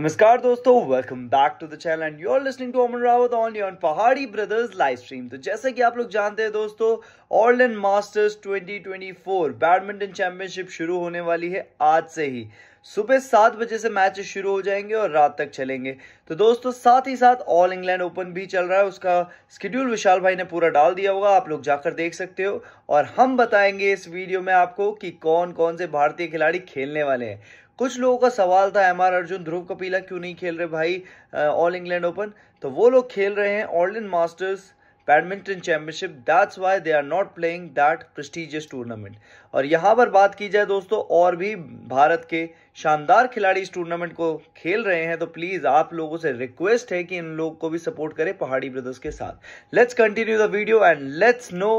नमस्कार दोस्तों welcome back to the channel and you are listening to Aman Rawat on your Pahadi brothers live stream तो जैसे कि आप लोग जानते हैं दोस्तों ऑलैंड मास्टर्स 2024 बैडमिंटन चैंपियनशिप शुरू होने वाली है आज से ही सुबह सात बजे से मैच शुरू हो जाएंगे और रात तक चलेंगे तो दोस्तों साथ ही साथ ऑल इंग्लैंड ओपन भी चल रहा है उसका स्केड्यूल विशाल भाई ने पूरा डाल दिया होगा आप लोग जाकर देख सकते हो और हम बताएंगे इस वीडियो में आपको कि कौन कौन से भारतीय खिलाड़ी खेलने वाले हैं कुछ लोगों का सवाल था एम आर अर्जुन ध्रुव कपिला क्यों नहीं खेल रहे भाई ऑल इंग्लैंड ओपन तो वो लोग खेल रहे हैं Orleans masters badminton championship that's why they are not playing that prestigious tournament और यहाँ पर बात की जाए दोस्तों और भी भारत के शानदार खिलाड़ी इस टूर्नामेंट को खेल रहे हैं तो प्लीज़ आप लोगों से रिक्वेस्ट है कि इन लोग को भी सपोर्ट करें पहाड़ी ब्रदर्स के साथ let's continue the video and let's know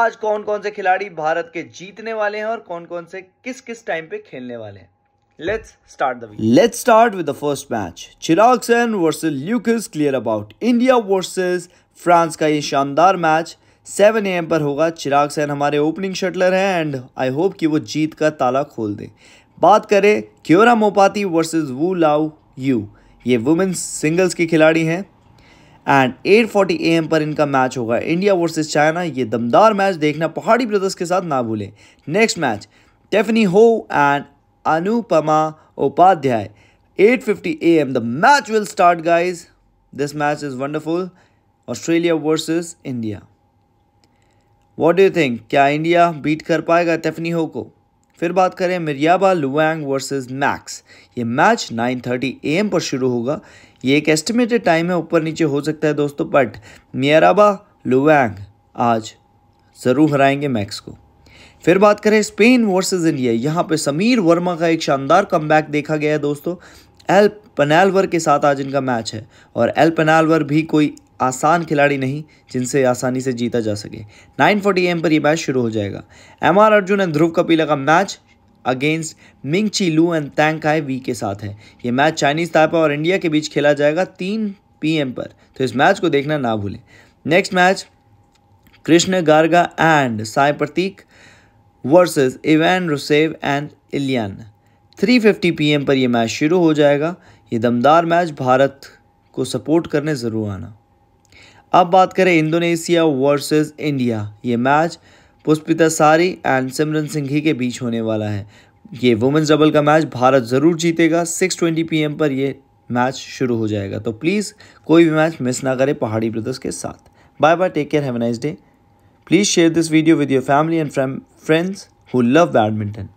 आज कौन कौन से खिलाड़ी भारत के जीतने वाले हैं और कौन कौन से किस किस टाइम पे खेलने वाले हैं Let's start the video. Let's start with the first match. Chirag Sen versus Lucas Clear About. India versus France का ये शानदार मैच 7 एम पर होगा चिराग सेन हमारे ओपनिंग शटलर हैं एंड आई होप कि वो जीत का ताला खोल दें बात करें क्योरा मोपाती वर्सेस वू लाओ यू ये वुमेन्स सिंगल्स के खिलाड़ी हैं एंड 8:40 फोर्टी एम पर इनका मैच होगा इंडिया वर्सेस चाइना ये दमदार मैच देखना पहाड़ी ब्रदर्स के साथ ना भूलें next match Tiffany Ho and Anupama Upadhyay. 8:50 a.m. The match will start, guys. This match is wonderful. Australia versus India. What do you think? क्या इंडिया बीट कर पाएगा टेफनी हो को फिर बात करें मिर्याबा लुवांग वर्सेस मैक्स ये मैच 9:30 एएम पर शुरू होगा ये एक एस्टिमेटेड टाइम है ऊपर नीचे हो सकता है दोस्तों बट मियाराबा लुवांग आज ज़रूर हराएंगे मैक्स को फिर बात करें स्पेन वर्सेस इंडिया यहाँ पे समीर वर्मा का एक शानदार कमबैक देखा गया है दोस्तों एल पनालवर के साथ आज इनका मैच है और एल पनालवर भी कोई आसान खिलाड़ी नहीं जिनसे आसानी से जीता जा सके 9:40 फोर्टी एम पर यह मैच शुरू हो जाएगा M R Arjun and Dhruv Kapila का मैच अगेंस्ट मिंग ची लू एंड तैंग काय वी के साथ है ये मैच चाइनीज ताइपा और इंडिया के बीच खेला जाएगा तीन पी पर तो इस मैच को देखना ना भूलें next match Krishna Garga and Sai Pratheek versus Ivan Rusev and Iliyan 3:50 PM पर यह मैच शुरू हो जाएगा ये दमदार मैच भारत को सपोर्ट करने ज़रूर आना अब बात करें इंडोनेशिया वर्सेस इंडिया ये मैच पुष्पिता सारी एंड सिमरन सिंघी के बीच होने वाला है ये वुमेंस डबल का मैच भारत ज़रूर जीतेगा 6:20 ट्वेंटी पर यह मैच शुरू हो जाएगा तो प्लीज़ कोई भी मैच मिस ना करें पहाड़ी ब्रदर्स के साथ bye bye take care have nice day Please share this video with your family and friends who love badminton.